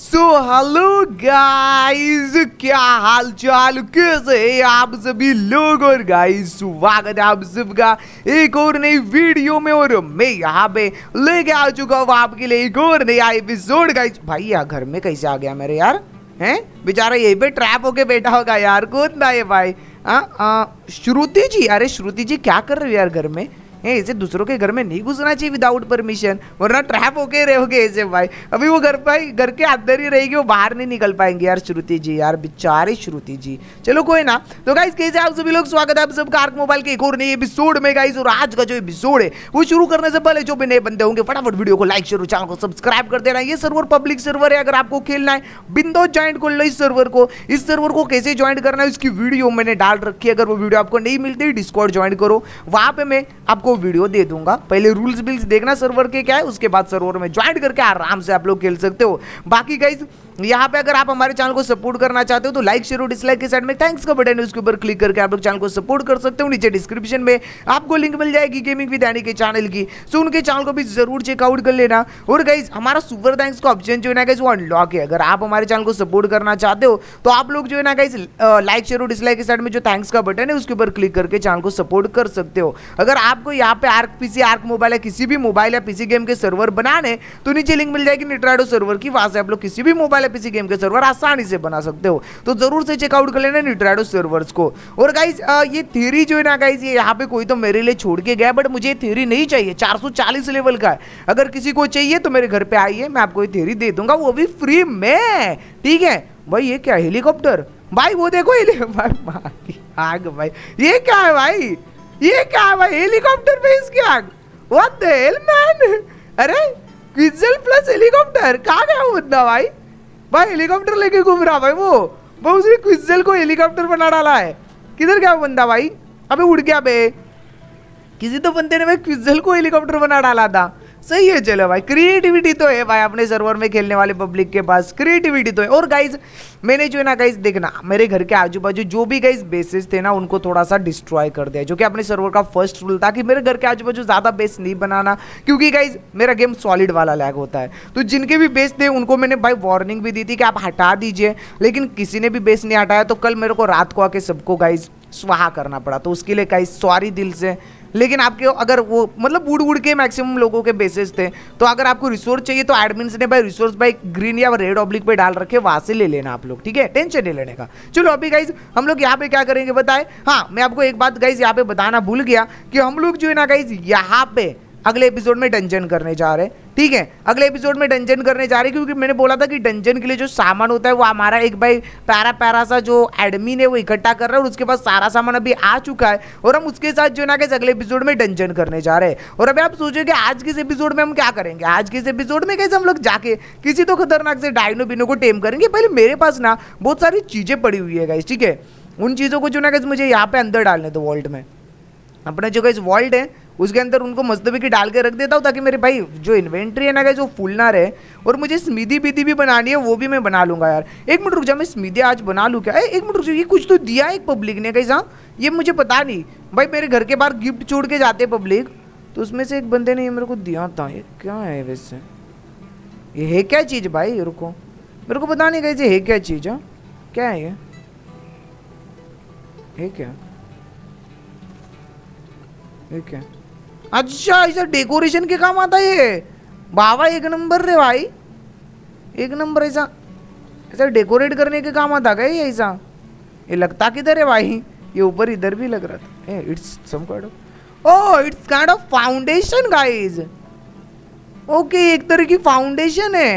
So hello guys क्या हाल चाल कैसे है आप सभी लोग और गाइस स्वागत है आप सबका एक और नई वीडियो में और मैं यहाँ पे लेके आ चुका हूँ आपके लिए एक और नया एपिसोड गाइस भाई यार घर में कैसे आ गया मेरे यार हैं बेचारा यही पे ट्रैप होके बैठा होगा यार कौन था ये भाई हाँ, हाँ, श्रुति जी अरे श्रुति जी क्या कर रहे हो यार घर में है ऐसे दूसरों के घर में नहीं घुसना चाहिए विदाउट परमिशन वरना ट्रैप होके रहोगे ऐसे भाई अभी वो घर भाई घर के अंदर ही रहेगी वो बाहर नहीं निकल पाएंगे यार श्रुति जी यार बेचारे श्रुति जी चलो कोई ना तो गाइस कैसे आप सभी लोग स्वागत है आप सबका आर्क मोबाइल के एक और नई एपिसोड में गाइस और आज का जो एपिसोड है वो शुरू करने से पहले जो भी नए बंदे होंगे फटाफट वीडियो को लाइक शेयर चैनल को सब्सक्राइब कर देना ये सर्वर पब्लिक सर्वर है अगर आपको खेलना है बिंदो ज्वाइंट कर लो इस सर्वर को इस सर्वर को कैसे ज्वाइन करना है उसकी वीडियो मैंने डाल रखी है अगर वो वीडियो आपको नहीं मिलती डिस्कॉर्ड ज्वाइन करो वहां पे मैं आपको वीडियो दे दूंगा पहले रूल्स बिल्स देखना सर्वर के क्या है उसके बाद सर्वर में ज्वाइन करके आराम से आप लोग खेल सकते हो बाकी गाइज यहाँ पे अगर आप हमारे चैनल को सपोर्ट करना चाहते हो तो लाइक शेयर और डिसलाइक के साइड में थैंक्स का बटन है उसके ऊपर क्लिक करके आप लोग चैनल को सपोर्ट कर सकते हो नीचे डिस्क्रिप्शन में आपको लिंक मिल जाएगी गेमिंग विद एनी के चैनल की सो उनके चैनल को भी जरूर चेकआउट कर लेना और गाइज हमारा सुपर थैंक्स का ऑप्शन जो है ना गाइज वो अनलॉक है अगर आप हमारे चैनल को सपोर्ट करना चाहते हो तो आप लोग जो है ना गाइज लाइक शेयर और डिसलाइक के साइड में जो थैंक्स का बटन है उसके ऊपर क्लिक करके चैनल को सपोर्ट कर सकते हो अगर आप आपको यहाँ पे आर्क पीसी आर्क मोबाइल है किसी भी मोबाइल या पीसी गेम के सर्वर बनाने तो नीचे लिंक मिल जाएगी निट्राइडो सर्वर की वहां से आप लोग किसी भी मोबाइल या पीसी गेम के सर्वर आसानी से बना सकते हो तो जरूर से चेकआउट कर लेना निट्राइडो सर्वर को और गाइज ये थ्योरी जो है ना गाइज ये यहाँ पे कोई तो मेरे लिए छोड़ के गया बट मुझे थ्योरी नहीं चाहिए चार लेवल का है अगर किसी को चाहिए तो मेरे घर पे आइए मैं आपको ये थ्योरी दे दूंगा वो भी फ्री में ठीक है भाई ये क्या हेलीकॉप्टर भाई वो देखो हेली भाई आग भाई ये क्या है भाई ये क्या भाई हेलीकॉप्टर पे इसकी आग व्हाट द हेल मैन अरे क्विजल प्लस हेलीकॉप्टर कहाँ गया वो बंदा भाई भाई हेलीकॉप्टर लेके घूम रहा भाई वो वो उसने क्विजल को हेलीकॉप्टर बना डाला है किधर गया वो बंदा भाई अबे उड़ गया बे किसी तो बंदे ने भाई क्विजल को हेलीकॉप्टर बना डाला था सही है चलो भाई क्रिएटिविटी तो है भाई अपने सर्वर में खेलने वाले पब्लिक के पास क्रिएटिविटी तो है और गाइज मैंने जो है ना गाइज देखना मेरे घर के आजू बाजू जो भी गाइज बेसिस थे ना उनको थोड़ा सा डिस्ट्रॉय कर दिया जो कि अपने सर्वर का फर्स्ट रूल था कि मेरे घर के आजू बाजू ज़्यादा बेस नहीं बनाना क्योंकि गाइज मेरा गेम सॉलिड वाला लैग होता है तो जिनके भी बेस थे उनको मैंने भाई वार्निंग भी दी थी कि आप हटा दीजिए लेकिन किसी ने भी बेस नहीं हटाया तो कल मेरे को रात को आके सबको गाइज स्वाहा करना पड़ा तो उसके लिए गाइज सॉरी दिल से लेकिन आपके अगर वो मतलब वुड वुड के मैक्सिमम लोगों के बेसिस थे तो अगर आपको रिसोर्स चाहिए तो एडमिन ने भाई रिसोर्स भाई ग्रीन या रेड ऑब्लिक पे डाल रखे वहां से ले लेना आप लोग ठीक है टेंशन नहीं लेने का चलो अभी गाइज हम लोग यहाँ पे क्या करेंगे बताए हाँ मैं आपको एक बात गाइज यहाँ पे बताना भूल गया कि हम लोग जो है ना गाइज यहाँ पे अगले एपिसोड में डंजन करने जा रहे हैं ठीक है अगले एपिसोड में डंजन करने जा रहे हैं क्योंकि मैंने बोला था कि डंजन के लिए जो सामान होता है वो हमारा एक भाई प्यारा प्यारा सा जो एडमिन है वो इकट्ठा कर रहा है और उसके पास सारा सामान अभी आ चुका है और हम उसके साथ जो ना कि अगले एपिसोड में डंजन करने जा रहे हैं और अभी आप सोचे कि आज के इस एपिसोड में हम क्या करेंगे आज के इस एपिसोड में कैसे हम लोग जाके किसी तो खतरनाक से डायनो बिनो को टेम करेंगे पहले मेरे पास ना बहुत सारी चीज़ें पड़ी हुई है गाइस ठीक है उन चीज़ों को जो ना मुझे यहाँ पे अंदर डालने दो वर्ल्ड में अपना जो गाइज वॉल्ट है उसके अंदर उनको मजदूबी की डाल के रख देता हूँ ताकि मेरे भाई जो इन्वेंट्री है ना गाइज वो फूल ना रहे और मुझे स्मिदी बीदी भी बनानी है वो भी मैं बना लूँगा यार एक मिनट रुक जा मैं स्मिदी आज बना लूँ क्या एक मिनट रुक जा ये कुछ तो दिया एक पब्लिक ने कहीं हाँ? ये मुझे पता नहीं भाई मेरे घर के बाहर गिफ्ट छोड़ के जाते पब्लिक तो उसमें से एक बंदे ने ये मेरे को दिया था ये क्या है वैसे ये है क्या चीज़ भाई रुको मेरे को पता नहीं कहीं ये है क्या चीज़ है हाँ? क्या है ये है क्या है अच्छा इसे डेकोरेशन के काम आता है बाबा एक नंबर रे भाई एक नंबर ऐसा ऐसा डेकोरेट करने के काम आता क्या ये ऐसा ये लगता किधर है भाई ये ऊपर इधर भी लग रहा था it's some kind of oh it's kind of foundation guys okay एक तरह की फाउंडेशन है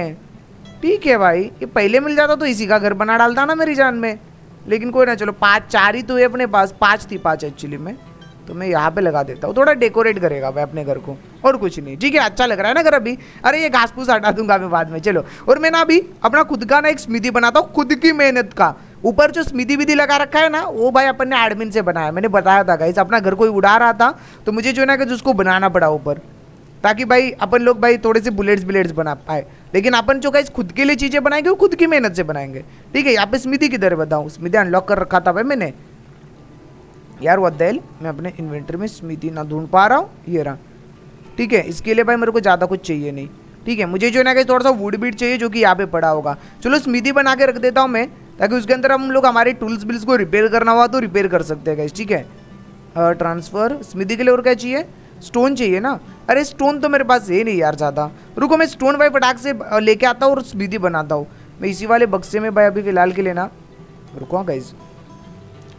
ठीक है भाई ये पहले मिल जाता तो इसी का घर बना डालता ना मेरी जान में लेकिन कोई ना चलो पाँच चार ही तो है अपने पास पाँच थी पाँच एक्चुअली में तो मैं यहाँ पे लगा देता हूँ थोड़ा डेकोरेट करेगा मैं अपने घर को और कुछ नहीं ठीक है अच्छा लग रहा है ना घर अभी अरे ये घास फूस हटा दूंगा मैं बाद में चलो और मैं ना अभी अपना खुद का ना एक स्मृति बनाता हूँ खुद की मेहनत का ऊपर जो स्मृति विधि लगा रखा है ना वो भाई अपन ने एडमिन से बनाया मैंने बताया था गाइस अपना घर कोई उड़ा रहा था तो मुझे जो है ना कि उसको बनाना पड़ा ऊपर ताकि भाई अपन लोग भाई थोड़े से बुलेट्स बुलेट्स बना पाए लेकिन अपन जो गाइस खुद के लिए चीज़ें बनाएंगे वो खुद की मेहनत से बनाएंगे ठीक है यहाँ पे स्मृति किधर बताऊँ स्मृति अनलॉक कर रखा था भाई मैंने यार वदैल मैं अपने इन्वेंट्री में स्मृति ना ढूंढ पा रहा हूँ ये रहा ठीक है इसके लिए भाई मेरे को ज़्यादा कुछ चाहिए नहीं ठीक है मुझे जो है ना कहीं थोड़ा सा वुड बीट चाहिए जो कि यहाँ पे पड़ा होगा चलो स्मृति बना के रख देता हूँ मैं ताकि उसके अंदर हम लोग हमारे टूल्स बिल्स को रिपेयर करना हुआ तो रिपेयर कर सकते हैं ठीक है ट्रांसफ़र स्मृति के लिए और क्या चाहिए स्टोन चाहिए ना अरे स्टोन तो मेरे पास है नहीं यार ज़्यादा रुको मैं स्टोन भाई फटाक से लेके आता हूँ और स्मृति बनाता हूँ मैं इसी वाले बक्से में भाई अभी फ़िलहाल के लेना रुको गाइज़ हाँ,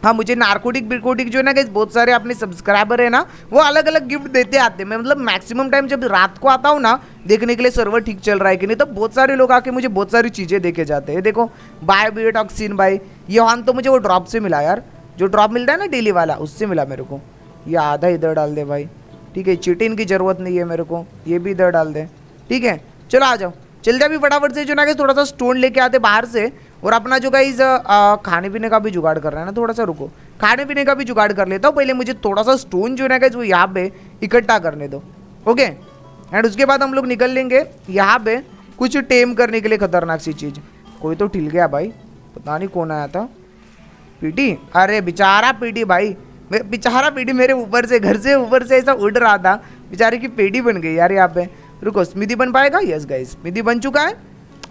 हाँ मुझे नार्कोटिक बिरकोटिक जो है ना बहुत सारे अपने सब्सक्राइबर है ना वो अलग अलग गिफ्ट देते आते मैं मतलब मैक्सिमम टाइम जब रात को आता हूँ ना देखने के लिए सर्वर ठीक चल रहा है कि नहीं तो बहुत सारे लोग आके मुझे बहुत सारी चीज़ें देके जाते हैं देखो बायोबियोटॉक्सिन भाई ये हॉन तो मुझे वो ड्रॉप से मिला यार जो ड्रॉप मिलता है ना डेली वाला उससे मिला मेरे को ये आधा इधर डाल दे भाई ठीक है चिटिन की ज़रूरत नहीं है मेरे को ये भी इधर डाल दे ठीक है चलो आ जाओ चलते अभी फटाफट से जो ना कि थोड़ा सा स्टोन लेके आते बाहर से और अपना जो गाइज खाने पीने का भी जुगाड़ कर रहे हैं ना थोड़ा सा रुको खाने पीने का भी जुगाड़ कर लेता हूँ पहले मुझे थोड़ा सा स्टोन जो है ना गाइज वो यहाँ पे इकट्ठा करने दो ओके एंड उसके बाद हम लोग निकल लेंगे यहाँ पे कुछ टेम करने के लिए खतरनाक सी चीज़ कोई तो ठिल गया भाई पता नहीं कौन आया था पीटी अरे बेचारा पीटी भाई बेचारा पीटी मेरे ऊपर से घर से ऊपर से ऐसा उड़ रहा था बेचारे की पेटी बन गई यार यहाँ पे रुको स्मिति बन पाएगा यस गाइस स्मिधि बन चुका है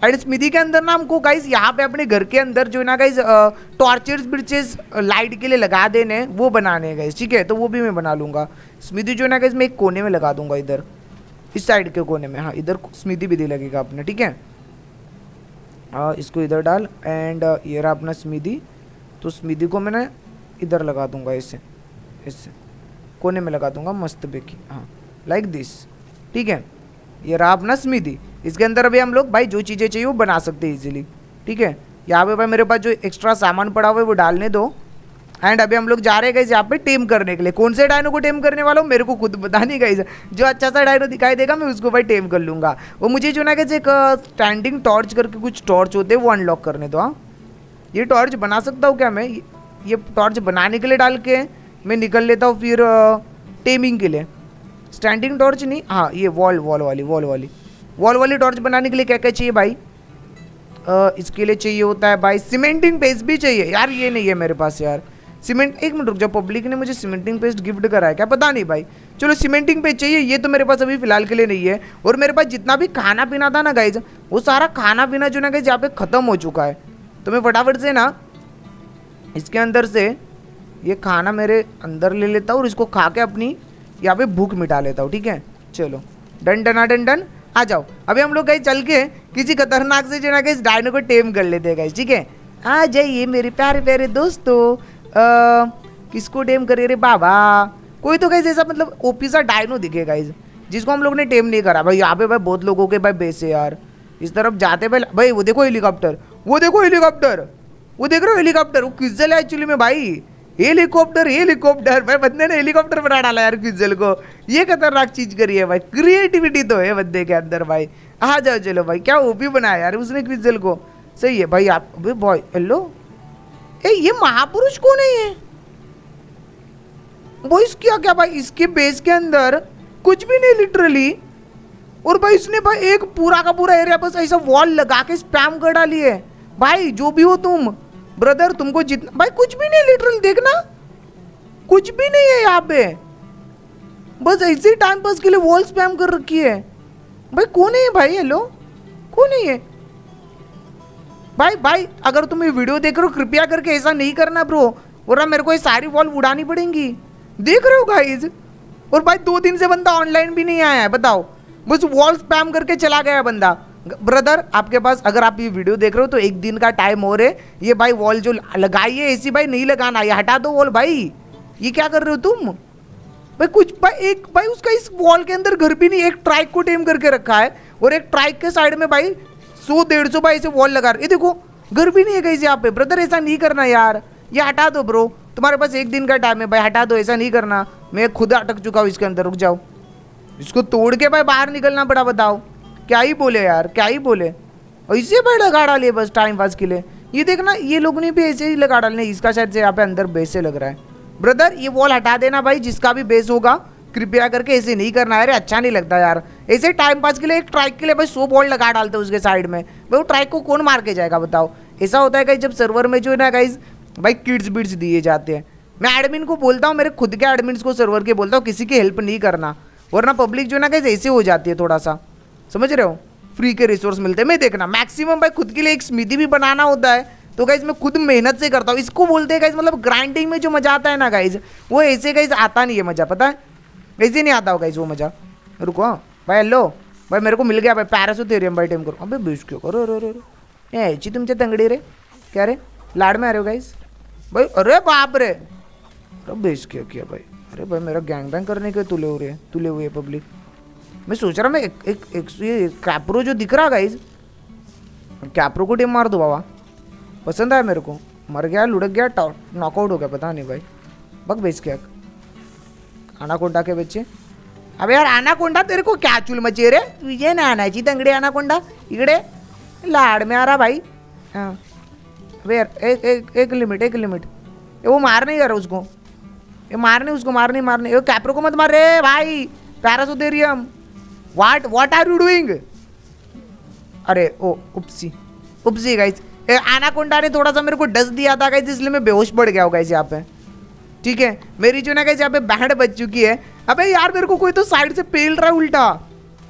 एंड स्मिति के अंदर ना हमको गाइज यहाँ पे अपने घर के अंदर जो है ना गाइज टॉर्चर्स ब्रिचेस लाइट के लिए लगा देने वो बनाने हैं गाइज ठीक है तो वो भी मैं बना लूंगा स्मिति जो है ना गाइज मैं एक कोने में लगा दूंगा इधर इस साइड के कोने में हाँ इधर भी दे लगेगा अपने ठीक है इसको इधर डाल एंड ये रहा अपना स्मिति तो स्मिति को मैंने इधर लगा दूंगा इसे इसे कोने में लगा दूंगा मस्त बेकी हाँ लाइक दिस ठीक है ये रहा अपना स्मिति इसके अंदर भी हम लोग भाई जो चीज़ें चाहिए वो बना सकते हैं इजीली ठीक है यहाँ पे भाई मेरे पास जो एक्स्ट्रा सामान पड़ा हुआ है वो डालने दो एंड अभी हम लोग जा रहे हैं यहाँ पे टेम करने के लिए कौन से डायनो को टेम करने वाला हूँ मेरे को खुद पता नहीं गाइज जो अच्छा सा डायनो दिखाई देगा मैं उसको भाई टेम कर लूँगा वो मुझे जो ना कैसे एक स्टैंडिंग टॉर्च करके कुछ टॉर्च होते हैं वो अनलॉक करने दो हाँ ये टॉर्च बना सकता हूँ क्या मैं ये टॉर्च बनाने के लिए डाल के मैं निकल लेता हूँ फिर टेमिंग के लिए स्टैंडिंग टॉर्च नहीं हाँ ये वॉल वॉल वाली वॉल वाली वॉल वाली टॉर्च बनाने के लिए क्या क्या चाहिए भाई आ, इसके लिए चाहिए होता है भाई सीमेंटिंग पेस्ट भी चाहिए यार ये नहीं है मेरे पास यार सीमेंट एक मिनट रुक जाओ पब्लिक ने मुझे सीमेंटिंग पेस्ट गिफ्ट कराया क्या पता नहीं भाई चलो सीमेंटिंग पेस्ट चाहिए ये तो मेरे पास अभी फिलहाल के लिए नहीं है और मेरे पास जितना भी खाना पीना था ना गाइज वो सारा खाना पीना जो ना गाइज यहाँ पे ख़त्म हो चुका है तो मैं फटाफट से ना इसके अंदर से ये खाना मेरे अंदर ले लेता हूँ और इसको खा के अपनी यहाँ पे भूख मिटा लेता हूँ ठीक है चलो डन डना डन डन आ जाओ अभी हम लोग कहीं चल के किसी खतरनाक से जो ना कहीं डायनो को टेम कर लेते हैं गाइज ठीक है आ जाइए मेरे प्यारे प्यारे दोस्तों किसको टेम करे रे बाबा कोई तो कहीं ऐसा मतलब ओपी सा डायनो दिखे गाइज जिसको हम लोग ने टेम नहीं करा भाई यहाँ पे भाई बहुत लोगों के भाई बेस है यार इस तरफ जाते भाई भाई वो देखो हेलीकॉप्टर वो देखो हेलीकॉप्टर वो देख रहे हो हेलीकॉप्टर वो किस जला एक्चुअली में भाई हेलीकॉप्टर हेलीकॉप्टर भाई बंदे ने हेलीकॉप्टर बना डाला यार क्विजल को ये खतरनाक चीज करी है भाई क्रिएटिविटी तो है बंदे के अंदर भाई आ जाओ चलो भाई क्या वो भी बनाया यार उसने क्विजल को सही है भाई आप बॉय हेलो ए ये महापुरुष कौन है ये बॉयस क्या क्या भाई इसके बेस के अंदर कुछ भी नहीं लिटरली और भाई इसने भाई एक पूरा का पूरा एरिया बस ऐसा वॉल लगा के स्पैम कर डाली है भाई जो भी हो तुम ब्रदर तुमको जितना भाई कुछ भी नहीं लिटरल देखना कुछ भी नहीं है यहाँ पे बस ऐसे टाइम पास के लिए वॉल स्पैम कर रखी है भाई कौन है भाई हेलो कौन है भाई भाई अगर तुम ये वीडियो देख रहे हो कृपया करके ऐसा नहीं करना ब्रो वरना मेरे को ये सारी वॉल उड़ानी पड़ेंगी देख रहे हो गाइज और भाई दो दिन से बंदा ऑनलाइन भी नहीं आया है बताओ बस वॉल स्पैम करके चला गया बंदा ब्रदर आपके पास अगर आप ये वीडियो देख रहे हो तो एक दिन का टाइम हो रहे ये भाई वॉल जो लगाई है ऐसी भाई नहीं लगाना ये हटा दो वॉल भाई ये क्या कर रहे हो तुम भाई कुछ भाई एक भाई उसका इस वॉल के अंदर घर भी नहीं एक ट्राइक को टेम करके रखा है और एक ट्राइक के साइड में भाई सौ डेढ़ सौ भाई ऐसे वॉल लगा रहे ये देखो घर भी नहीं है कहीं से आप ब्रदर ऐसा नहीं करना यार ये हटा दो ब्रो तुम्हारे पास एक दिन का टाइम है भाई हटा दो ऐसा नहीं करना मैं खुद अटक चुका हूँ इसके अंदर रुक जाओ इसको तोड़ के भाई बाहर निकलना पड़ा बताओ क्या ही बोले यार क्या ही बोले ऐसे भाई लगा डालिए बस टाइम पास के लिए ये देखना ये लोग ने भी ऐसे ही लगा डालने इसका शायद यहाँ पे अंदर बेस से लग रहा है ब्रदर ये वॉल हटा देना भाई जिसका भी बेस होगा कृपया करके ऐसे नहीं करना है अरे अच्छा नहीं लगता यार ऐसे टाइम पास के लिए एक ट्रैक के लिए भाई सो बॉल लगा डालते उसके साइड में भाई वो ट्रैक को कौन मार के जाएगा बताओ ऐसा होता है कहीं जब सर्वर में जो है ना गाइज भाई किड्स बिड्स दिए जाते हैं मैं एडमिन को बोलता हूँ मेरे खुद के एडमिन को सर्वर के बोलता हूँ किसी की हेल्प नहीं करना वरना पब्लिक जो है ना कहीं ऐसे हो जाती है थोड़ा सा समझ रहे हो फ्री के रिसोर्स मिलते हैं मैं देखना मैक्सिमम भाई खुद के लिए एक स्मृति भी बनाना होता है तो गाइज मैं खुद मेहनत से करता हूँ इसको बोलते हैं गाइज मतलब ग्राइंडिंग में जो मजा आता है ना गाइज वो ऐसे गाइज आता नहीं है मजा पता है ऐसे नहीं आता हो गाइज वो मजा रुको हाँ। भाई हेलो भाई मेरे को मिल गया भाई पैरासो थेरियम भाई टेम करो अभी बेच क्यों करो अरे अरे ऐसी तुम चाहे तंगड़ी रे क्या रे लाड में आ रहे हो गाइज भाई अरे बाप रे अरे बेच क्या किया भाई अरे भाई मेरा गैंग बैंग करने के तुले हो रहे हैं तुले हुए पब्लिक मैं सोच रहा मैं एक एक, एक ये कैप्रो जो दिख रहा गाइज कैप्रो को टीम मार दो बाबा पसंद आया मेरे को मर गया लुढ़क गया नॉकआउट हो गया पता नहीं भाई बक बेच के आना कोंडा के बच्चे अबे यार आना कोंडा तेरे को क्या चूल मचे रे तुझे ना आणायची दंगड़े आना कोंडा इकडे लाड में आ रहा भाई हाँ अबे यार एक एक एक लिमिट एक लिमिट ये वो मार नहीं यार उसको ये नहीं उसको मार नहीं मार नहीं कैप्रो को मत मार रे भाई पैरा सो दे रही है हम what what are you doing अरे ओ उपसी उपसी गाइज एनाकोंडा ने थोड़ा सा मेरे को डस दिया था गाइज इसलिए मैं बेहोश पड़ गया हूँ गाइज यहाँ पे ठीक है मेरी जो ना गाइज यहाँ पे बैंड बच चुकी है अबे यार मेरे को कोई तो साइड से पेल रहा है उल्टा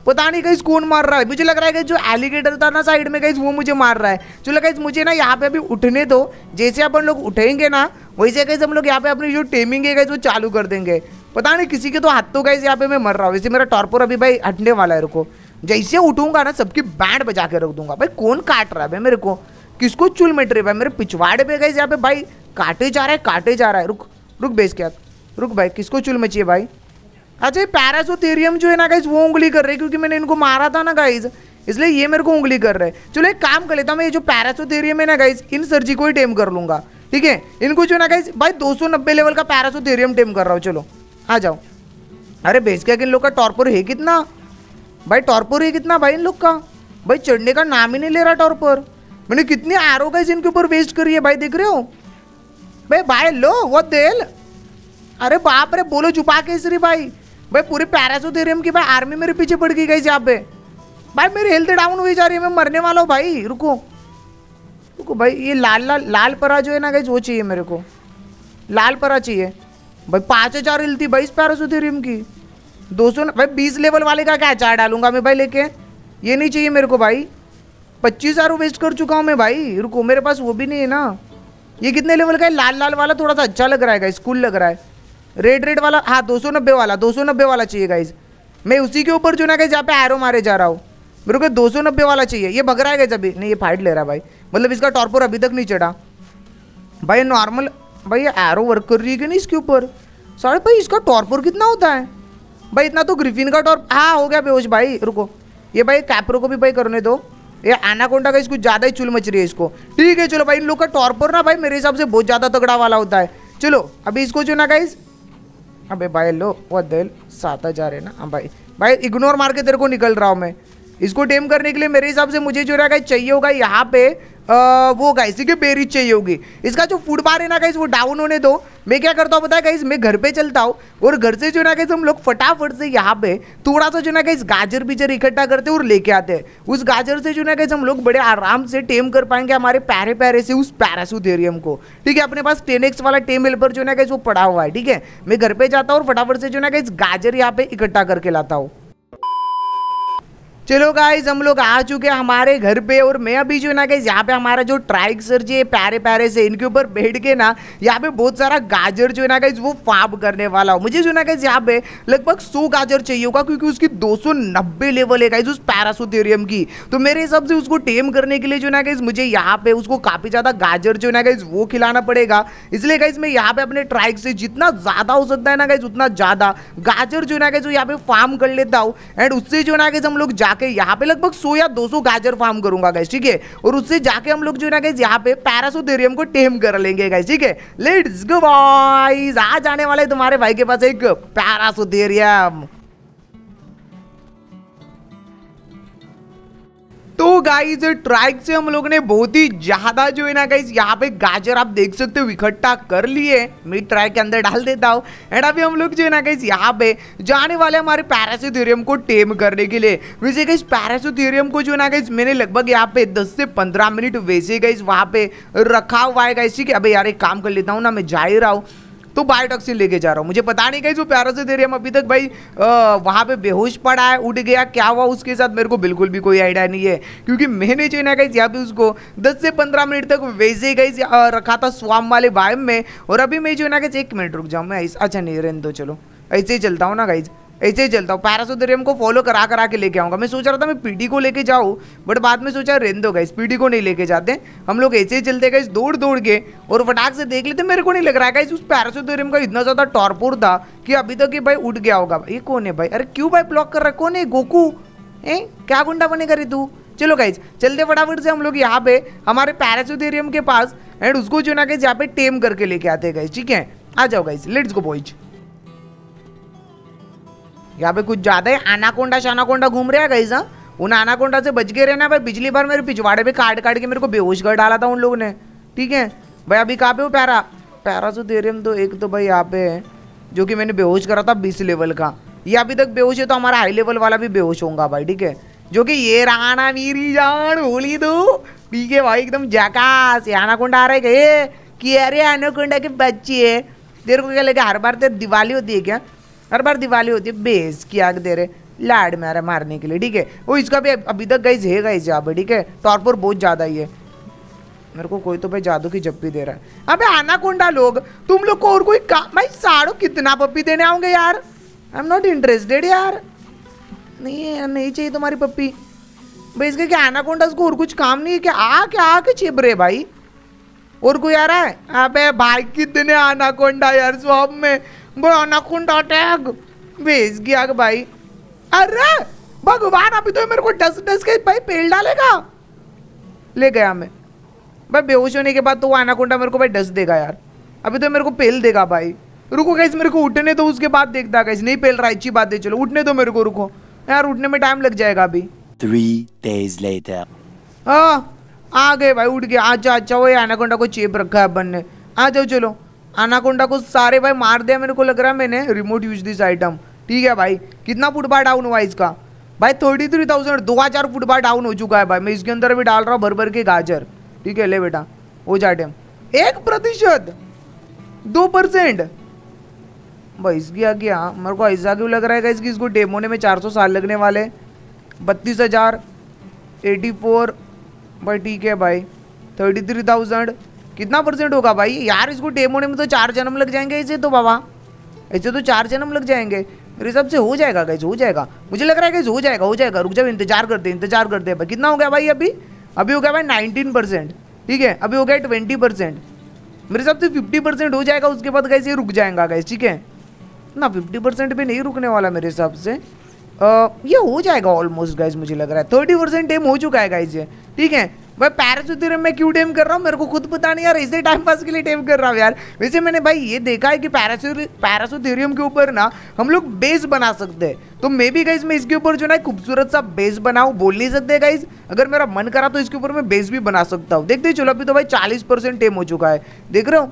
पता नहीं कहीं कौन मार रहा है मुझे लग रहा है कि जो एलिगेटर था ना साइड में कहीं वो मुझे मार रहा है चलो कहीं मुझे ना यहाँ पे अभी उठने दो जैसे अपन लोग उठेंगे ना वैसे कहीं हम लोग यहाँ पे अपनी जो टेमिंग है कहीं वो चालू कर देंगे पता नहीं किसी के तो हाथों गए यहाँ पे मैं मर रहा हूँ वैसे मेरा टॉर्पोर अभी भाई हटने वाला है रुको जैसे उठूंगा ना सबकी बैंड बजा के रख दूंगा भाई कौन काट रहा है भाई मेरे को किसको चुल मिट रही भाई मेरे पिछवाड़े पे गए यहाँ पे भाई काटे जा रहा है काटे जा रहा है रुक रुक बेच के रुक भाई किसको चुल मचिए भाई अच्छा ये पैरासोथेरियम जो है ना गाइज वो उंगली कर रहे क्योंकि मैंने इनको मारा था ना गाइज इसलिए ये मेरे को उंगली कर रहे हैं चलो एक काम कर लेता मैं ये जो पैरासोथेरियम है ना गाइज इन सर्जी को ही टेम कर लूंगा ठीक है इनको जो ना गाइज भाई 290 लेवल का पैरासोथेरियम टेम कर रहा हूँ चलो आ जाओ अरे भेज के इन लोग का टॉर्पर है कितना भाई टॉर्पर है कितना भाई इन लोग का भाई चढ़ने का नाम ही नहीं ले रहा टॉर्पर मैंने कितनी आरो गाइज इनके ऊपर वेस्ट करी है भाई देख रहे हो भाई भाई लो वो देल अरे बाप रे बोलो छुपा के रही भाई भाई पूरे पैरासो दे रही हम कि भाई आर्मी मेरे पीछे पड़ गई गई जहाँ पे भाई मेरी हेल्थ डाउन हुई जा रही है मैं मरने वाला हूँ भाई रुको रुको भाई ये लाल लाल लाल परा जो है ना गई वो चाहिए मेरे को लाल परा चाहिए भाई पाँच हजार हिल थी बाईस रिम की दो सौ भाई बीस लेवल वाले का क्या चार डालूंगा मैं भाई लेके ये नहीं चाहिए मेरे को भाई पच्चीस हजार वेस्ट कर चुका हूँ मैं भाई रुको मेरे पास वो भी नहीं है ना ये कितने लेवल का है लाल लाल वाला थोड़ा सा अच्छा लग रहा है गाइस कूल लग रहा है रेड रेड वाला हाँ दो सौ नब्बे वाला दो सौ नब्बे वाला चाहिए गाइज मैं उसी के ऊपर जो ना गाइज यहाँ पे एरो मारे जा रहा हूँ मेरे को दो सौ नब्बे वाला चाहिए ये भग रहा है गाइज अभी नहीं ये फाइट ले रहा है भाई मतलब इसका टॉर्पोर अभी तक नहीं चढ़ा भाई नॉर्मल भाई एरो वर्क कर रही है कि नहीं इसके ऊपर सर भाई इसका टॉर्पर कितना होता है भाई इतना तो ग्रिफिन का टॉर्प हाँ हो गया बेहोश भाई रुको ये भाई कैप्रो को भी भाई करने दो ये एनाकोंडा का इसको ज़्यादा ही चुल मच रही है इसको ठीक है चलो भाई इन लोग का टॉर्पर ना भाई मेरे हिसाब से बहुत ज़्यादा तगड़ा वाला होता है चलो अभी इसको जो ना गाइज अबे भाई लो वो दिल सात हज़ार है ना हाँ भाई भाई इग्नोर मार के तेरे को निकल रहा हूँ मैं इसको टेम करने के लिए मेरे हिसाब से मुझे जो है चाहिए होगा यहाँ पे वो गाइस देखिए बेरी चाहिए होगी इसका जो फूड बार है ना गाइस वो डाउन होने दो मैं क्या करता हूँ बताया गाइस मैं घर पे चलता हूँ और घर से जो ना गाइस हम लोग फटाफट से यहाँ पे थोड़ा सा जो ना गाइस गाजर बीजर इकट्ठा करते हैं और लेके आते हैं उस गाजर से जो ना गाइस हम लोग बड़े आराम से टेम कर पाएंगे हमारे पैरे पैरे से उस पैरासूथेरियम को ठीक है अपने पास टेन वाला टेम हेल्पर जो ना गाइस वो पड़ा हुआ है ठीक है मैं घर पे जाता हूँ और फटाफट से जो ना गाइस गाजर यहाँ पे इकट्ठा करके लाता हूँ चलो गाइज हम लोग आ चुके हैं हमारे घर पे और मैं अभी जो ना गाइज यहाँ पे हमारा जो ट्राइक सर जी है प्यारे प्यारे से इनके ऊपर बैठ के ना यहाँ पे बहुत सारा गाजर जो है ना गाइज वो फाप करने वाला हूँ मुझे जो ना गाइज यहाँ पे लगभग 100 गाजर चाहिए होगा क्योंकि उसकी 290 लेवल है गाइज उस पैरासोथेरियम की तो मेरे हिसाब से उसको टेम करने के लिए जो ना गाइज मुझे यहाँ पे उसको काफ़ी ज़्यादा गाजर जो है ना गाइज वो खिलाना पड़ेगा इसलिए गाइज मैं यहाँ पे अपने ट्राइक से जितना ज़्यादा हो सकता है ना गाइज उतना ज़्यादा गाजर जो है ना गाइज यहाँ पे फार्म कर लेता हूँ एंड उससे जो ना गाइज हम लोग जाके यहाँ पे लगभग सो या दो गाजर फार्म करूंगा गैस ठीक है और उससे जाके हम लोग जो है ना गैस यहाँ पे पैरासोथेरियम को टेम कर लेंगे गैस ठीक है लेट्स गो बॉयज आज आने वाले तुम्हारे भाई के पास एक पैरासोथेरियम तो गाइज ट्रैक से हम लोग ने बहुत ही ज्यादा जो है ना गाइज यहाँ पे गाजर आप देख सकते हो इकट्ठा कर लिए मैं ट्रैक के अंदर डाल देता हूँ एंड अभी हम लोग जो है ना गाइज यहाँ पे जाने वाले हमारे पैरासिथेरियम को टेम करने के लिए वैसे गाइज पैरासिथेरियम को जो है ना गाइज मैंने लगभग यहाँ पे दस से पंद्रह मिनट वैसे गाइज वहाँ पे रखा हुआ है गाइज ठीक है अभी यार एक काम कर लेता हूँ ना मैं जा ही रहा हूँ तो बायोटॉक्सिन लेके जा रहा हूँ मुझे पता नहीं कहीं जो प्यारों से दे रही हम अभी तक भाई वहाँ पे बेहोश पड़ा है उठ गया क्या हुआ उसके साथ मेरे को बिल्कुल भी कोई आइडिया नहीं है क्योंकि मैंने जो ना कहीं यहाँ पे उसको दस से पंद्रह मिनट तक वैसे गाइज रखा था स्वाम वाले बायम में और अभी मैं जो ना कहीं एक मिनट रुक जाऊँ मैं अच्छा नहीं रहने दो चलो ऐसे ही चलता हूँ ना गाइज ऐसे ही चलता हूँ पैरासोदरियम को फॉलो करा करा के लेके आऊँगा मैं सोच रहा था मैं पीडी को लेके जाऊँ बट बाद में सोचा रेन दो गाइस पीडी को नहीं लेके जाते हम लोग ऐसे ही चलते गए दौड़ दौड़ के और फटाक से देख लेते मेरे को नहीं लग रहा है उस पैरासोदरियम का इतना ज़्यादा टॉरपुर था कि अभी तक ये भाई उठ गया होगा ये कौन है भाई अरे क्यों भाई ब्लॉक कर रहा कौन है गोकू ए क्या गुंडा बने करे तू चलो गाइज चलते फटाफट से हम लोग यहाँ पे हमारे पैरासोदेरियम के पास एंड उसको जो ना गाइज यहाँ पे टेम करके लेके आते हैं गाइज ठीक है आ जाओ गाइज लेट्स गो बॉइज यहाँ पे कुछ ज़्यादा ही आनाकोंडा शानाकोंडा घूम है कहीं सा उन आनाकोंडा से बच गए रहना भाई पिछली बार मेरे पिछवाड़े पे काट काट के मेरे को बेहोश कर डाला था उन लोगों ने ठीक है भाई अभी कहाँ पे हो प्यारा प्यारा तो दे रहे हम तो एक तो भाई यहाँ पे है जो कि मैंने बेहोश करा था बीस लेवल का ये अभी तक बेहोश है तो हमारा हाई लेवल वाला भी बेहोश होगा भाई ठीक है जो कि ये राणा मेरी जान होली दो ठीक है भाई एकदम जकास आनाकोंडा आ रहे गए कि अरे आनाकोंडा के बच्चे है तेरे को क्या लगे हर बार तेरे दिवाली होती है क्या हर बार दिवाली होती है बेस की आग दे रहे लाड मेरा मारने के लिए ठीक है वो इसका भी अभी तक गई है गई यहाँ ठीक है टॉर्पोर बहुत ज़्यादा ही है मेरे को कोई तो भाई जादू की जप्पी दे रहा है अबे आना कोंडा लोग तुम लोग को और कोई का भाई साड़ो कितना पप्पी देने आओगे यार आई एम नॉट इंटरेस्टेड यार नहीं यार नहीं चाहिए तुम्हारी पप्पी भाई इसके क्या एनाकोंडा उसको और कुछ काम नहीं है क्या आ क्या आके चिप रहे भाई और कोई आ रहा है अबे भाई कितने आनाकोंडा यार सब में नाखून डॉट एग भेज गया भाई अरे भगवान अभी तो मेरे को डस डस के भाई पेल डालेगा ले गया मैं भाई बेहोश होने के बाद तो वो आनाकोंडा मेरे को भाई डस देगा यार अभी तो मेरे को पेल देगा भाई रुको कैसे मेरे को उठने तो उसके बाद देखता कैसे नहीं पेल रहा अच्छी बात है चलो उठने तो मेरे को रुको यार उठने में टाइम लग जाएगा अभी थ्री डेज लेटर आ, गए भाई उठ गया अच्छा अच्छा वो आनाकोंडा को चेप रखा है अपन ने आ जाओ चलो आनाकोंडा को सारे भाई मार दिया मेरे को लग रहा है मैंने रिमोट यूज दिस आइटम ठीक है भाई कितना फुटबार डाउन हुआ इसका भाई थर्टी थ्री थाउजेंड दो हज़ार फुटबॉल डाउन हो चुका है भाई मैं इसके अंदर भी डाल रहा हूँ भर भर के गाजर ठीक है ले बेटा हो जाए टाइम एक प्रतिशत दो परसेंट भाई इसकी आ गया हाँ, मेरे को ऐसा क्यों लग रहा है इसकी इसको डेमोने में चार सौ साल लगने वाले बत्तीस हज़ार एटी फोर भाई ठीक है भाई थर्टी थ्री थाउजेंड कितना परसेंट होगा भाई यार इसको डेम होने में तो चार जन्म लग जाएंगे ऐसे तो बाबा ऐसे तो चार जन्म लग जाएंगे मेरे हिसाब से हो जाएगा गैस हो जाएगा मुझे लग रहा है गैस हो जाएगा हो जाएगा रुक जाओ इंतजार करते इंतजार करते भाई कितना हो गया भाई अभी अभी हो गया भाई नाइनटीन परसेंट ठीक है अभी हो गया ट्वेंटी परसेंट मेरे हिसाब से फिफ्टी परसेंट हो जाएगा उसके बाद गैस ये रुक जाएगा गैस ठीक है ना फिफ्टी परसेंट भी नहीं रुकने वाला मेरे हिसाब से आ, ये हो जाएगा ऑलमोस्ट गाइज मुझे लग रहा है थर्टी परसेंट टेम हो चुका है गाइज ये ठीक है भाई पैराचूती में क्यों टेम कर रहा हूँ मेरे को खुद पता नहीं यार इसे टाइम पास के लिए टेम कर रहा हूँ यार वैसे मैंने भाई ये देखा है कि पैरासोथेरियम के ऊपर ना हम लोग बेस बना सकते हैं तो मे बी गाइज मैं इसके ऊपर जो ना खूबसूरत सा बेस बनाऊँ बोल नहीं सकते गाइज अगर मेरा मन करा तो इसके ऊपर मैं बेस भी बना सकता हूँ देखते चलो अभी तो भाई चालीस परसेंट टेम हो चुका है देख रहे हो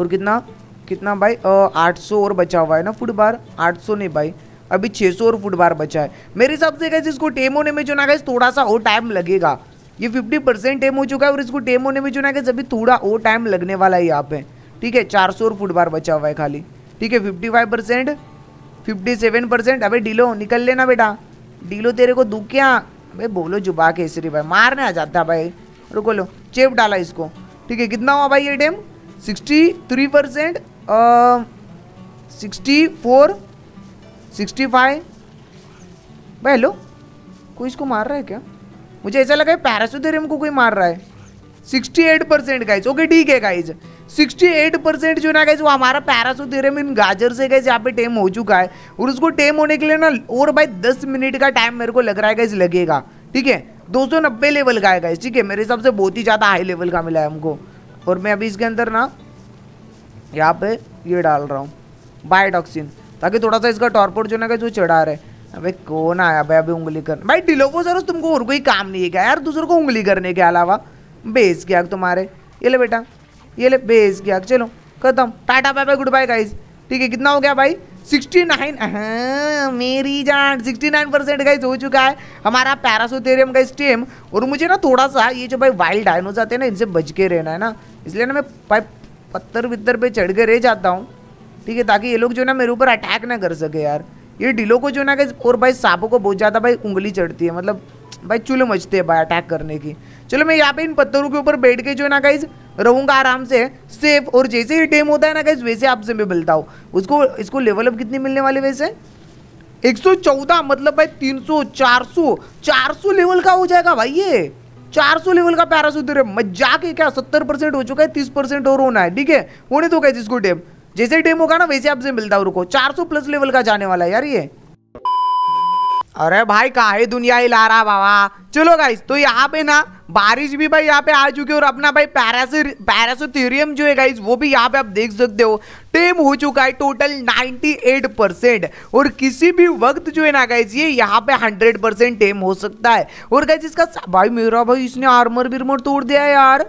और कितना कितना भाई आठ सौ और बचा हुआ है ना फुट बार आठ सौ नहीं भाई अभी 600 और फुट बार बचा है मेरे हिसाब से गैस इसको टेम होने में जो ना गाइज थोड़ा सा और टाइम लगेगा ये फिफ्टी परसेंट डेम हो चुका है और इसको डेम होने में जो ना कि अभी थोड़ा और टाइम लगने वाला है यहाँ पे ठीक है चार सौ और फुट बार बचा हुआ है खाली ठीक है fifty five percent fifty seven percent अभी डीलो निकल लेना बेटा डीलो तेरे को दुख क्या भाई बोलो जुबा के भाई मारने आ जाता भाई रुको लो चेप डाला इसको ठीक है कितना हुआ भाई ये damn sixty three percent sixty four sixty five भाई हेलो कोई इसको मार रहा है क्या मुझे ऐसा लगा पैरासोथेरियम को कोई मार रहा है 68 परसेंट गाइज ओके ठीक है गाइज 68 परसेंट जो ना गाइज वो हमारा पैरासोथेरियम इन गाजर से गाइज यहाँ पे टेम हो चुका है और उसको टेम होने के लिए ना और भाई दस मिनट का टाइम मेरे को लग रहा है गाइज लगेगा ठीक है दो सौ नब्बे लेवल का है गाइज ठीक है मेरे हिसाब से बहुत ही ज़्यादा हाई लेवल का मिला है हमको और मैं अभी इसके अंदर ना यहाँ पे ये डाल रहा हूँ बायोटॉक्सिन ताकि थोड़ा सा इसका टॉर्पोर जो ना गाइज वो चढ़ा रहे अबे कौन आया भाई अभी उंगली कर भाई डिलोफो सर तुमको और कोई काम नहीं है क्या यार दूसरों को उंगली करने के अलावा बेच गया तुम्हारे ये ले बेटा ये ले बेच गया चलो खत्म tata bye bye goodbye guys ठीक है कितना हो गया भाई 69 नाइन मेरी जान 69 परसेंट गाइज हो चुका है हमारा पैरासोथेरियम का स्टेम और मुझे ना थोड़ा सा ये जो भाई वाइल्ड डायनोज आते हैं ना इनसे बच के रहना है ना इसलिए ना मैं भाई पत्थर वित्तर पे चढ़ के रह जाता हूँ ठीक है ताकि ये लोग जो ना मेरे ऊपर अटैक ना कर सके यार ये डिलो को जो ना कि और भाई सांपों को बहुत ज़्यादा भाई उंगली चढ़ती है मतलब भाई चूल्हे मचते हैं भाई अटैक करने की चलो मैं यहाँ पे इन पत्थरों के ऊपर बैठ के जो है ना गाइज रहूँगा आराम से सेफ और जैसे ही टेम होता है ना गाइज वैसे आपसे मैं मिलता हूँ उसको इसको लेवल अप कितनी मिलने वाली वैसे 114 मतलब भाई 300 400 400 लेवल का हो जाएगा भाई ये 400 लेवल का पैरासूट मजाक है क्या 70 परसेंट हो चुका है 30 परसेंट और होना है ठीक है होने तो गाइज इसको टेम जैसे टीम होगा ना वैसे आपसे मिलता हूँ रुको सौ प्लस लेवल का जाने वाला है यार ये अरे भाई कहा है दुनिया ही ला रहा बाबा चलो गाइस तो यहाँ पे ना बारिश भी भाई यहाँ पे आ चुकी है और अपना भाई पैरासो पैरासोथेरियम जो है गाइस वो भी यहाँ पे आप देख सकते हो टेम हो चुका है टोटल 98 परसेंट और किसी भी वक्त जो है ना गाइज ये यहाँ पे 100 परसेंट टेम हो सकता है और गाइज इसका भाई मेरा भाई इसने आर्मर बिरमर तोड़ दिया यार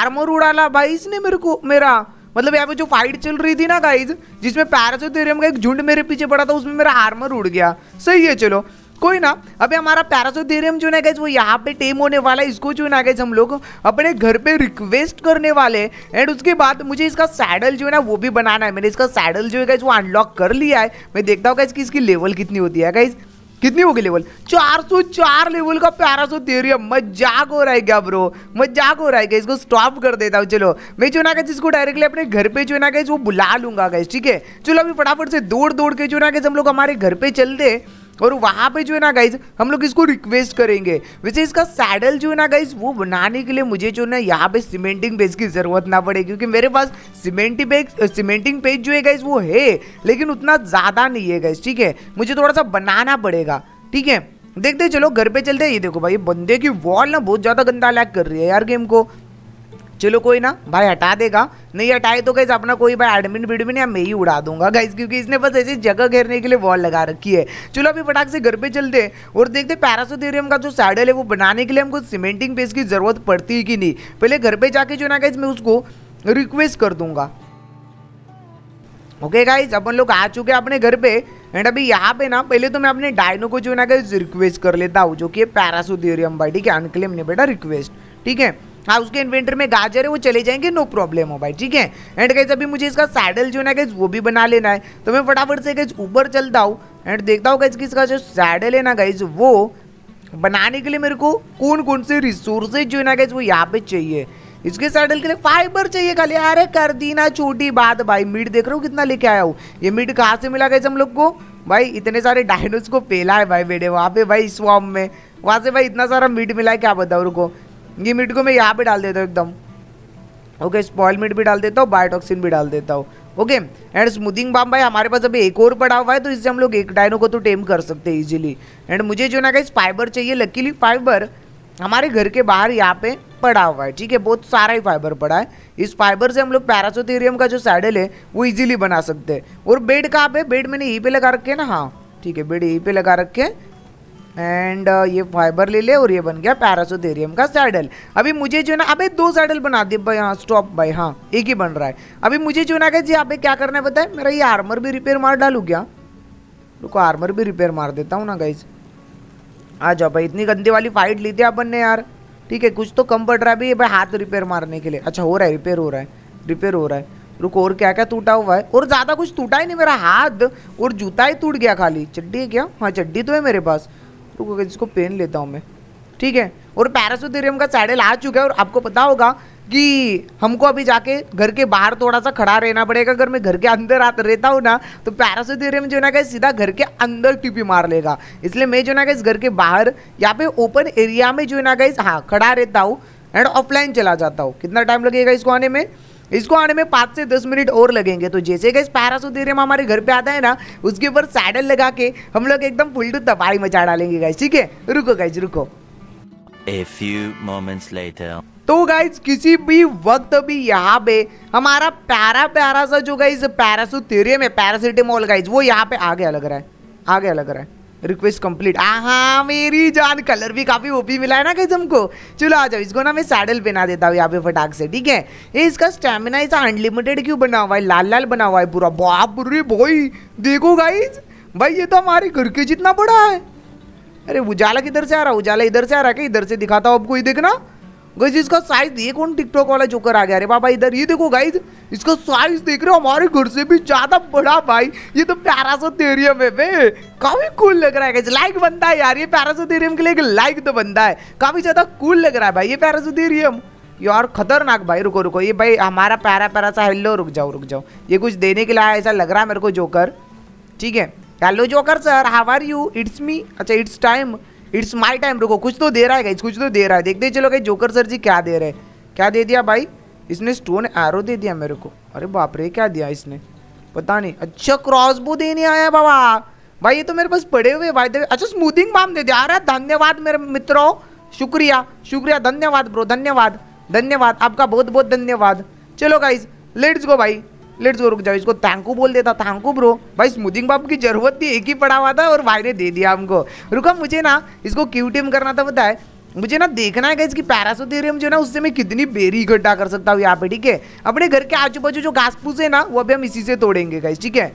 आर्मर उड़ाला भाई इसने मेरे को मेरा मतलब यहाँ पे जो फाइट चल रही थी ना गाइज जिसमें पैरासोथेरियम का एक झुंड मेरे पीछे पड़ा था उसमें मेरा आर्मर उड़ गया सही है चलो कोई ना अभी हमारा पैरासोथेरियम जो ना गाइज वो यहाँ पे टेम होने वाला है इसको जो ना गाइज हम लोग अपने घर पे रिक्वेस्ट करने वाले एंड उसके बाद मुझे इसका सैडल जो है ना वो भी बनाना है मैंने इसका सैडल जो है गाइज वो अनलॉक कर लिया है मैं देखता हूँ गाइज कि इसकी लेवल कितनी होती है गाइज़ कितनी होगी लेवल 404 लेवल का प्यारा सो थेरियम मजाक हो रहा है क्या ब्रो मजाक हो रहा है इसको स्टॉप कर देता हूँ चलो मैं जो ना गैस इसको डायरेक्टली अपने घर पे जो ना गैस वो बुला लूंगा गई ठीक है चलो अभी फटाफट से दौड़ दौड़ के जो ना गैस हम लोग हमारे घर पे चलते और वहाँ पे जो है ना गाइज हम लोग इसको रिक्वेस्ट करेंगे वैसे इसका सैडल जो है ना गाइज वो बनाने के लिए मुझे जो ना यहाँ पे सीमेंटिंग बेस की ज़रूरत ना पड़े क्योंकि मेरे पास सीमेंटिंग बेग सीमेंटिंग पेज जो है गाइज वो है लेकिन उतना ज़्यादा नहीं है गाइज ठीक है मुझे थोड़ा सा बनाना पड़ेगा ठीक है देखते चलो घर पे चलते हैं ये देखो भाई बंदे की वॉल ना बहुत ज़्यादा गंदा लैग कर रही है यार गेम को चलो कोई ना भाई हटा देगा नहीं हटाए तो गैस अपना कोई भाई एडमिन विडमिन या मैं ही उड़ा दूंगा गाइस क्योंकि इसने बस ऐसी जगह घेरने के लिए वॉल लगा रखी है चलो अभी फटाक से घर पे चलते हैं और देखते पैरासोथेरियम का जो सैडल है वो बनाने के लिए हमको सीमेंटिंग पेस्ट की ज़रूरत पड़ती है कि नहीं पहले घर पर जाके जो ना गाइज मैं उसको रिक्वेस्ट कर दूंगा ओके गाइज अपन लोग आ चुके हैं अपने घर पे एंड अभी यहाँ पे ना पहले तो मैं अपने डायनो को जो है ना गाइज रिक्वेस्ट कर लेता हूँ जो कि पैरासोथेरियम भाई ठीक है अनक्लेम ने बेटा रिक्वेस्ट ठीक है हाँ उसके इन्वेंटर में गाजर है वो चले जाएंगे नो प्रॉब्लम हो भाई ठीक है एंड कैसे अभी मुझे इसका सैडल जो है ना कैसे वो भी बना लेना है तो मैं फटाफट से कैसे ऊपर चलता हूँ एंड देखता हूँ कैसे कि इसका जो सैडल है ना गाइज वो बनाने के लिए मेरे को कौन कौन से रिसोर्सेज जो है ना कैसे वो यहाँ पे चाहिए इसके सैडल के लिए फाइबर चाहिए खाली अरे कर दी ना छोटी बात भाई मीट देख रहे हो कितना लेके आया हूँ ये मीट कहाँ से मिला कैसे हम लोग को भाई इतने सारे डायनोस को फैला है भाई बेटे वहाँ पे भाई स्वाम में वहाँ से भाई इतना सारा मीट मिला है क्या बताओ रुको ये मीट को मैं यहाँ पे डाल देता हूँ एकदम ओके स्पॉयल मीट भी डाल देता हूँ बायोटॉक्सिन भी डाल देता हूँ ओके एंड स्मूदिंग बाम भाई हमारे पास अभी एक और पड़ा हुआ है तो इससे हम लोग एक डायनो को तो टेम कर सकते हैं इजीली एंड मुझे जो ना कहीं फाइबर चाहिए लकीली फाइबर हमारे घर के बाहर यहाँ पे पड़ा हुआ है ठीक है बहुत सारा ही फाइबर पड़ा है इस फाइबर से हम लोग पैरासोथेरियम का जो सैडल है वो इजीली बना सकते हैं और बेड कहाँ पे बेड मैंने यहीं पे लगा रखे है ना हाँ ठीक है बेड यहीं पे लगा रखे हैं एंड uh, ये फाइबर ले ले और ये बन गया पैरासोथेरियम का सैडल अभी मुझे जो है ना अबे दो सैडल बना दिए भाई हाँ स्टॉप भाई हाँ एक ही बन रहा है अभी मुझे जो है ना जी यहाँ पे क्या करना है पता है मेरा ये आर्मर भी रिपेयर मार डालू क्या रुको आर्मर भी रिपेयर मार देता हूँ ना गाइज आ जाओ भाई इतनी गंदी वाली फाइट ली थी अपन ने यार ठीक है कुछ तो कम पड़ रहा है भाई भाई हाथ रिपेयर मारने के लिए अच्छा हो रहा है रिपेयर हो रहा है रिपेयर हो रहा है रुको और क्या क्या टूटा हुआ है और ज़्यादा कुछ टूटा ही नहीं मेरा हाथ और जूता ही टूट गया खाली चड्डी क्या हाँ चड्डी तो है मेरे पास रुको तो जिसको पेन लेता हूँ मैं ठीक है और पैरासोथेरियम का सैडल आ चुका है और आपको पता होगा कि हमको अभी जाके घर के बाहर थोड़ा सा खड़ा रहना पड़ेगा अगर मैं घर के अंदर रहता हूँ ना तो पैरासोथेरियम जो ना कहीं सीधा घर के अंदर टीपी मार लेगा इसलिए मैं जो ना कहीं घर के बाहर या फिर ओपन एरिया में जो ना कहीं हाँ खड़ा रहता हूँ एंड ऑफलाइन चला जाता हूँ कितना टाइम लगेगा इसको आने में इसको आने में पाँच से दस मिनट और लगेंगे तो जैसे कि गैस पैरासोथेरियम हमारे घर पे आता है ना उसके ऊपर सैडल लगा के हम लोग एकदम फुलटू तबाही मचा डालेंगे गाइस ठीक है रुको गाइस रुको A few moments later. तो गाइज किसी भी वक्त भी यहाँ पे हमारा प्यारा प्यारा सा जो गाइज पैरासोथेरियम है पैरासिटेमोल गाइज वो यहाँ पे आगे लग रहा है आगे लग रहा है रिक्वेस्ट कंप्लीट हाँ मेरी जान कलर भी काफ़ी ओपी मिला है ना कहीं तुमको चलो आ जाओ इसको ना मैं सैडल पहना देता हूँ यहाँ पे फटाक से ठीक है ये इसका स्टेमिना ऐसा अनलिमिटेड क्यों बना हुआ है लाल लाल बना हुआ है पूरा बाप बुरे भाई देखो गाइज भाई ये तो हमारे घर के जितना बड़ा है अरे उजाला किधर से आ रहा उजाला इधर से आ रहा है क्या इधर से दिखाता हूँ आपको ये देखना गाइज इसका साइज ये कौन टिकटॉक वाला जोकर आ गया अरे बाबा इधर ये देखो गाइज इसका साइज देख रहे हो हमारे घर से भी ज्यादा बड़ा भाई ये तो प्यारा पैरासो थेरियम है वे काफी कूल लग रहा है गाइज लाइक बनता है यार ये प्यारा पैरासो थेरियम के लिए एक लाइक तो बनता है काफी ज्यादा कूल लग रहा है भाई ये प्यारा पैरासो थेरियम यार खतरनाक भाई रुको रुको ये भाई हमारा प्यारा प्यारा सा हेलो रुक जाओ रुक जाओ ये कुछ देने के लिए आया ऐसा लग रहा है मेरे को जोकर ठीक है hello joker sir how are you it's me अच्छा it's time it's my time रुको कुछ तो दे रहा है कुछ तो दे रहा है देखते चलो भाई जोकर सर जी क्या दे रहे क्या दे दिया भाई इसने स्टोन एरो दे दिया मेरे को अरे बाप रे क्या दिया इसने पता नहीं अच्छा क्रॉस दे देने आया बाबा भाई ये तो मेरे पास पड़े हुए भाई दे अच्छा स्मूथिंग बाम दे दिया अरे धन्यवाद मेरे मित्रों शुक्रिया शुक्रिया धन्यवाद ब्रो धन्यवाद धन्यवाद आपका बहुत बहुत धन्यवाद चलो गाइज लेट्स गो भाई लेट्स गो रुक जाओ इसको थैंकू बोल देता थैंकू ब्रो भाई स्मूदिंग बाप की जरूरत थी एक ही पड़ा हुआ था और भाई ने दे दिया हमको रुका मुझे ना इसको क्यू टीम करना था बताए मुझे ना देखना है इसकी पैरासोथेरियम जो है ना उससे मैं कितनी बेरी इकट्ठा कर सकता हूँ यहाँ पे ठीक है अपने घर के आजू बाजू जो घास फूस है ना वो अभी हम इसी से तोड़ेंगे गाइज ठीक है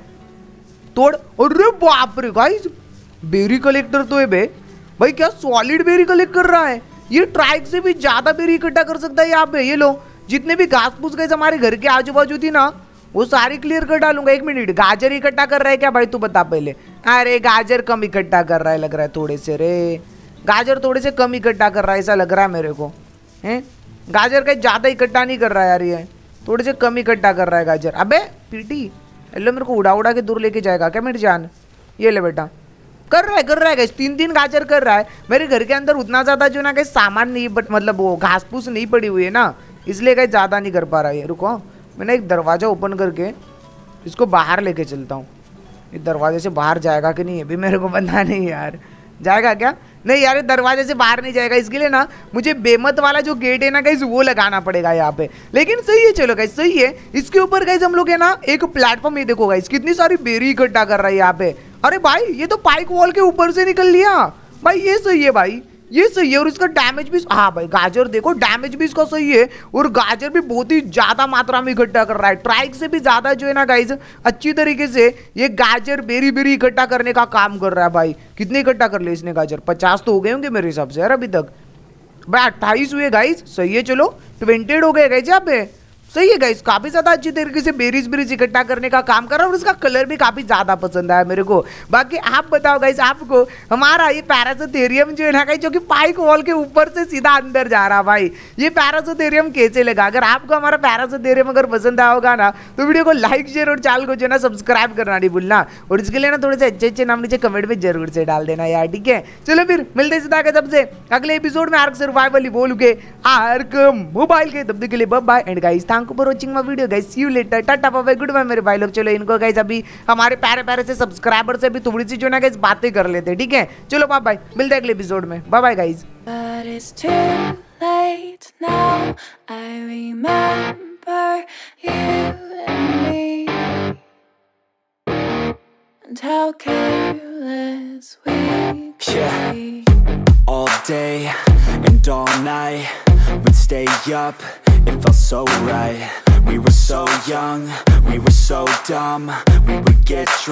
तोड़ और रे बाप रे गाइज बेरी कलेक्टर तो है बे भाई क्या सॉलिड बेरी कलेक्ट कर रहा है ये ट्राइक से भी ज़्यादा बेरी इकट्ठा कर सकता है यहाँ पे ये लो जितने भी घास फूस गए हमारे घर के आजू बाजू थी ना वो सारी क्लियर कर डालूंगा एक मिनट गाजर इकट्ठा कर रहा है क्या भाई तू बता पहले अरे गाजर कम इकट्ठा कर रहा है लग रहा है थोड़े से रे गाजर थोड़े से कम इकट्ठा कर रहा है ऐसा लग रहा है मेरे को हैं गाजर का ज़्यादा इकट्ठा नहीं कर रहा है यार ये थोड़े से कम इकट्ठा कर रहा है गाजर अबे पीटी अल्लो मेरे को उड़ा उड़ा के दूर लेके जाएगा क्या मेरी जान ये ले बेटा कर रहा है कर रहा है कैसे तीन तीन गाजर कर रहा है मेरे घर के अंदर उतना ज़्यादा जो ना कहीं सामान नहीं बट मतलब वो घास फूस नहीं पड़ी हुई है ना इसलिए कहीं ज़्यादा नहीं कर पा रहा है रुको हाँ। मैंने एक दरवाज़ा ओपन करके इसको बाहर लेके चलता हूँ ये दरवाजे से बाहर जाएगा कि नहीं ये भी मेरे को पता नहीं यार जाएगा क्या नहीं यार दरवाजे से बाहर नहीं जाएगा इसके लिए ना मुझे बेमत वाला जो गेट है ना गाइज वो लगाना पड़ेगा यहाँ पे लेकिन सही है चलो गाइज सही है इसके ऊपर गाइज हम लोग है ना एक प्लेटफॉर्म ये देखो गाइज कितनी सारी बेरी इकट्ठा कर रहा है यहाँ पे अरे भाई ये तो पाइक वॉल के ऊपर से निकल लिया भाई ये सही है भाई ये सही है और इसका डैमेज भी हाँ भाई गाजर देखो डैमेज भी इसका सही है और गाजर भी बहुत ही ज़्यादा मात्रा में इकट्ठा कर रहा है ट्राइक से भी ज़्यादा जो है ना गाइज अच्छी तरीके से ये गाजर बेरी बेरी इकट्ठा करने का काम कर रहा है भाई कितने इकट्ठा कर लिया इसने गाजर पचास तो हो गए होंगे मेरे हिसाब से यार अभी तक भाई अट्ठाईस हुए गाइज सही है चलो ट्वेंटेड हो गए गाइज यहाँ पे सही है गाइस काफ़ी ज़्यादा अच्छी तरीके से बेरीज बेरीज इकट्ठा करने का काम कर रहा है और उसका कलर भी काफ़ी ज़्यादा पसंद आया मेरे को बाकी आप बताओ गाइस आपको हमारा ये पैरासोथेरियम जो है ना गाइस जो कि पाइक वॉल के ऊपर से सीधा अंदर जा रहा भाई ये पैरासोथेरियम कैसे लगा अगर आपको हमारा पैरासोथेरियम अगर पसंद आया होगा ना तो वीडियो को लाइक शेयर और चैनल को जो ना सब्सक्राइब करना नहीं भूलना और इसके लिए ना थोड़े से अच्छे अच्छे नाम नीचे कमेंट में जरूर से डाल देना यार ठीक है चलो फिर मिलते सीधा जब से अगले एपिसोड में आर्क सर्वाइवल ही बोलूंगे आर्क मोबाइल के तब के लिए bye and guys thank thank for watching my video guys you later tata bye goodbye मेरे भाई लोग चलो इनको गाइज अभी हमारे प्यारे प्यारे से सब्सक्राइबर से अभी थोड़ी सी जो ना गाइज बातें कर लेते ठीक है चलो बाय बाय मिलते हैं अगले एपिसोड में bye bye guys and how careless we yeah. All day and all night. We'd stay up, it felt so right We were so young, we were so dumb We would get drunk